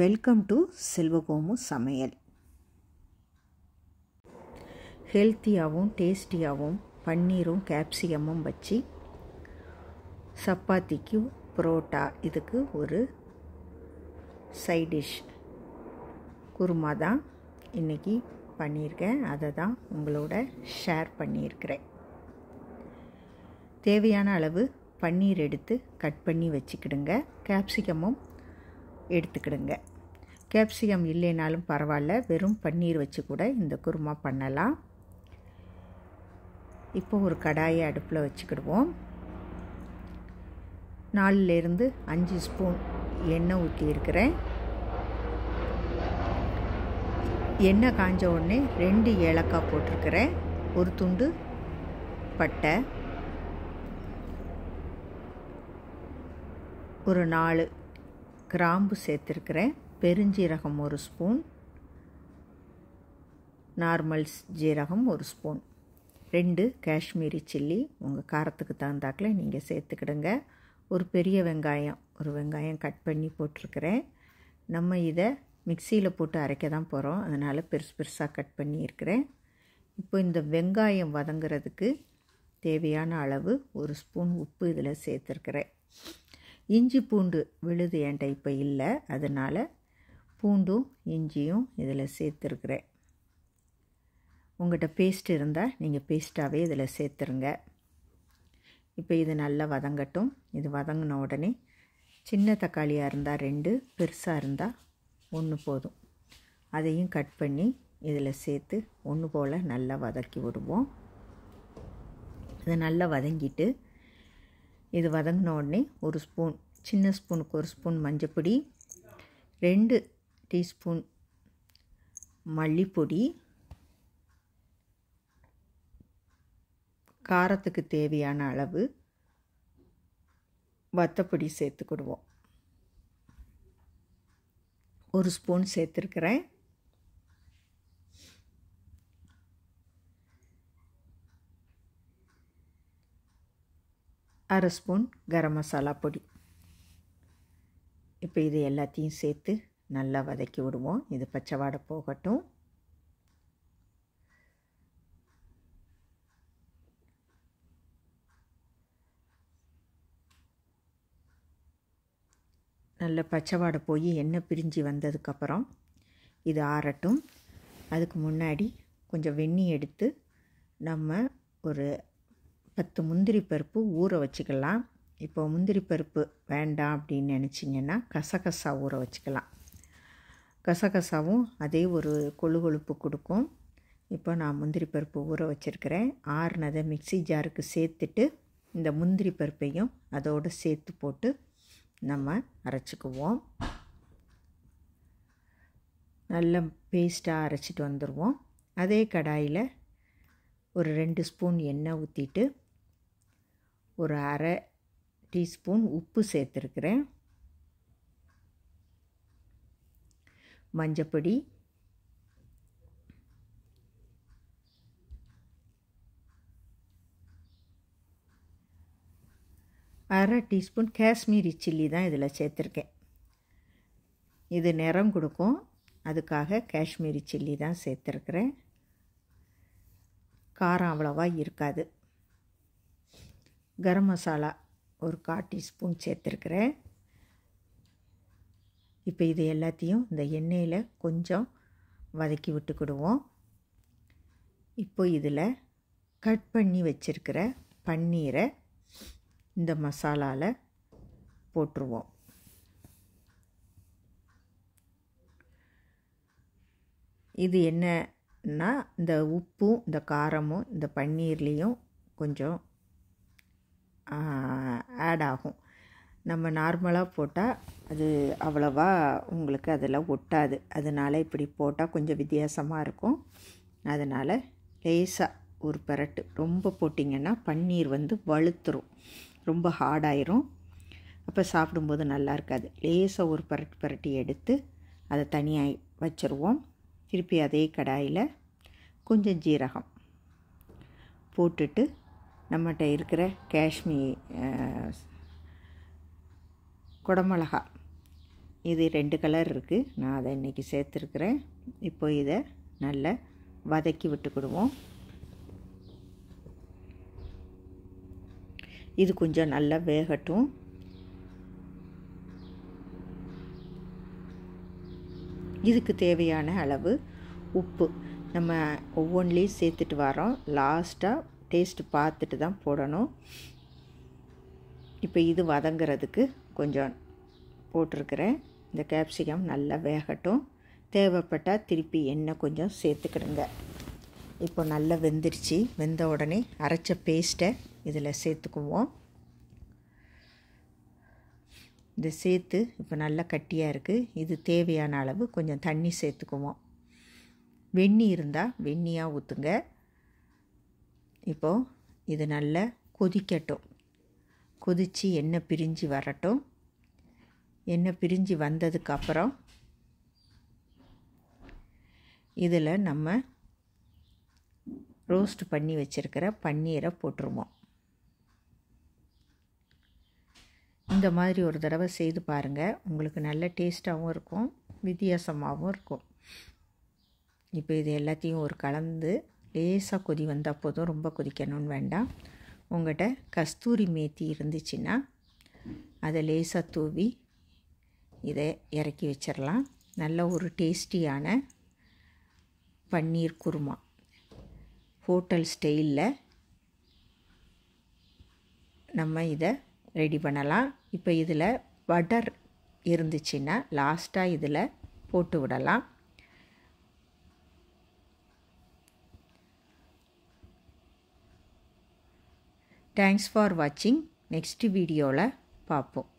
welcome to செல்வகோமு சமையல் ஹெல்த்தியாகவும் டேஸ்டியாகவும் பன்னீரும் கேப்சிகமும் வச்சு சப்பாத்திக்கு புரோட்டா இதுக்கு ஒரு சைடிஷ் குருமா தான் இன்றைக்கி பண்ணியிருக்கேன் அதை தான் உங்களோட ஷேர் பண்ணியிருக்கிறேன் தேவையான அளவு பன்னீர் எடுத்து கட் பண்ணி வச்சுக்கிடுங்க கேப்சிகமும் எடுத்துக்கிடுங்க கேப்சிகம் இல்லைனாலும் பரவாயில்ல வெறும் பன்னீர் வச்சு கூட இந்த குருமா பண்ணலாம் இப்போ ஒரு கடாயை அடுப்பில் வச்சுக்கிடுவோம் நாலுலேருந்து அஞ்சு ஸ்பூன் எண்ணெய் ஊற்றியிருக்கிறேன் எண்ணெய் காஞ்ச உடனே ரெண்டு ஏலக்காய் போட்டிருக்கிறேன் ஒரு துண்டு பட்டை ஒரு நாலு கிராம்பு சேர்த்துருக்கிறேன் பெருஞ்சீரகம் ஒரு ஸ்பூன் நார்மல் ஜீரகம் ஒரு ஸ்பூன் ரெண்டு காஷ்மீரி சில்லி உங்கள் காரத்துக்கு தகுந்தாக்கில் நீங்கள் சேர்த்துக்கிடுங்க ஒரு பெரிய வெங்காயம் ஒரு வெங்காயம் கட் பண்ணி போட்டிருக்கிறேன் நம்ம இதை மிக்சியில் போட்டு அரைக்க தான் போகிறோம் அதனால் பெருசு பெருசாக கட் பண்ணியிருக்கிறேன் இப்போ இந்த வெங்காயம் வதங்கிறதுக்கு தேவையான அளவு ஒரு ஸ்பூன் உப்பு இதில் சேர்த்துருக்குறேன் இஞ்சி பூண்டு விழுது என்கிட்ட இப்போ இல்லை அதனால் பூண்டும் இஞ்சியும் இதில் சேர்த்துருக்குறேன் உங்கள்கிட்ட பேஸ்ட் இருந்தால் நீங்கள் பேஸ்ட்டாகவே இதில் சேர்த்துருங்க இப்போ இது நல்லா வதங்கட்டும் இது வதங்கின உடனே சின்ன தக்காளியாக இருந்தால் ரெண்டு பெருசாக இருந்தால் ஒன்று போதும் அதையும் கட் பண்ணி இதில் சேர்த்து ஒன்று போல் நல்லா வதக்கி விடுவோம் இதை நல்லா வதங்கிட்டு இது வதங்கின உடனே ஒரு ஸ்பூன் சின்ன ஸ்பூனுக்கு ஒரு ஸ்பூன் மஞ்சப்பொடி ரெண்டு டீஸ்பூன் மல்லிப்பொடி காரத்துக்கு தேவையான அளவு வத்தப்பொடி சேர்த்துக்கிடுவோம் ஒரு ஸ்பூன் சேர்த்துருக்குறேன் அரை ஸ்பூன் கரம் மசாலா பொடி இப்போ இது எல்லாத்தையும் சேர்த்து நல்லா வதக்கி விடுவோம் இது பச்சை வாடை போகட்டும் நல்ல பச்சை வாடை போய் எண்ணெய் பிரிஞ்சு வந்ததுக்கப்புறம் இது ஆறட்டும் அதுக்கு முன்னாடி கொஞ்சம் வெந்நி எடுத்து நம்ம ஒரு பத்து முந்திரி பருப்பு ஊற வச்சுக்கலாம் இப்போ முந்திரி பருப்பு வேண்டாம் அப்படின்னு நினச்சிங்கன்னா கசகசா ஊற வச்சுக்கலாம் கசகசாவும் அதே ஒரு கொழு கொழுப்பு கொடுக்கும் இப்போ நான் முந்திரி பருப்பு ஊற வச்சுருக்கிறேன் ஆறுனதை மிக்சி ஜாருக்கு சேர்த்துட்டு இந்த முந்திரி பருப்பையும் அதோடு சேர்த்து போட்டு நம்ம அரைச்சிக்குவோம் நல்ல பேஸ்ட்டாக அரைச்சிட்டு வந்துடுவோம் அதே கடாயில் ஒரு ரெண்டு ஸ்பூன் எண்ணெய் ஊற்றிட்டு ஒரு அரை டீஸ்பூன் உப்பு சேர்த்துருக்குறேன் மஞ்சப்பொடி அரை டீஸ்பூன் காஷ்மீரி சில்லி தான் இதில் சேர்த்துருக்கேன் இது நிறம் கொடுக்கும் அதுக்காக காஷ்மீரி சில்லி தான் சேர்த்துருக்குறேன் காரம் அவ்வளோவா இருக்காது கரம் மசாலா ஒரு கால் டீஸ்பூன் சேர்த்துருக்குறேன் இப்போ இது எல்லாத்தையும் இந்த எண்ணெயில் கொஞ்சம் வதக்கி விட்டுக்கிடுவோம் இப்போ இதில் கட் பண்ணி வச்சுருக்கிற பன்னீரை இந்த மசாலாவில் போட்டுருவோம் இது என்னன்னா இந்த உப்பும் இந்த காரமும் இந்த பன்னீர்லேயும் கொஞ்சம் ஆட் ஆகும் நம்ம நார்மலாக போட்டால் அது அவ்வளோவா உங்களுக்கு அதில் ஒட்டாது அதனால் இப்படி போட்டால் கொஞ்சம் வித்தியாசமாக இருக்கும் அதனால் லேசாக ஒரு பரட்டு ரொம்ப போட்டிங்கன்னா பன்னீர் வந்து வழுத்துரும் ரொம்ப ஹார்டாயிரும் அப்போ சாப்பிடும்போது நல்லா இருக்காது லேசாக ஒரு பரட்டு பரட்டி எடுத்து அதை தனியாக வச்சுருவோம் திருப்பி அதே கடாயில் கொஞ்சம் ஜீரகம் போட்டுட்டு நம்மகிட்ட இருக்கிற காஷ்மீ குடமிளகா இது ரெண்டு கலர் இருக்குது நான் அதை இன்றைக்கி சேர்த்துருக்குறேன் இப்போ இதை நல்லா வதக்கி விட்டுக்கிடுவோம் இது கொஞ்சம் நல்லா வேகட்டும் இதுக்கு தேவையான அளவு உப்பு நம்ம ஒவ்வொன்றிலையும் சேர்த்துட்டு வரோம் லாஸ்ட்டாக டேஸ்ட்டு பார்த்துட்டு தான் போடணும் இப்போ இது வதங்கிறதுக்கு கொஞ்சம் போட்டிருக்கிறேன் இந்த கேப்சிகம் நல்லா வேகட்டும் தேவைப்பட்டால் திருப்பி எண்ணெய் கொஞ்சம் சேர்த்துக்கிடுங்க இப்போ நல்லா வெந்துருச்சு வெந்த உடனே அரைச்ச பேஸ்ட்டை இதில் சேர்த்துக்குவோம் இதை சேர்த்து இப்போ நல்லா கட்டியாக இருக்குது இது தேவையான அளவு கொஞ்சம் தண்ணி சேர்த்துக்குவோம் வெந்நீர் இருந்தால் வெந்நியாக ஊற்றுங்க இப்போது இது நல்லா கொதிக்கட்டும் கொதித்து எண்ணெய் பிரிஞ்சு வரட்டும் எண்ணெய் பிரிஞ்சு வந்ததுக்கப்புறம் இதில் நம்ம ரோஸ்ட் பண்ணி வச்சுருக்கிற பன்னீரை போட்டுருவோம் இந்த மாதிரி ஒரு தடவை செய்து பாருங்கள் உங்களுக்கு நல்ல டேஸ்ட்டாகவும் இருக்கும் வித்தியாசமாகவும் இருக்கும் இப்போ இது எல்லாத்தையும் ஒரு கலந்து லேசாக கொதி வந்தால் போதும் ரொம்ப கொதிக்கணும்னு வேண்டாம் உங்கள்கிட்ட கஸ்தூரி மேத்தி இருந்துச்சுன்னா அதை லேசாக தூவி இதை இறக்கி வச்சிடலாம் நல்ல ஒரு டேஸ்டியான பன்னீர் குருமா ஹோட்டல் ஸ்டைலில் நம்ம இதை ரெடி பண்ணலாம் இப்போ இதில் பட்டர் இருந்துச்சுன்னா லாஸ்ட்டாக இதில் போட்டு விடலாம் தேங்க்ஸ் ஃபார் வாட்சிங் நெக்ஸ்ட் வீடியோவில் பார்ப்போம்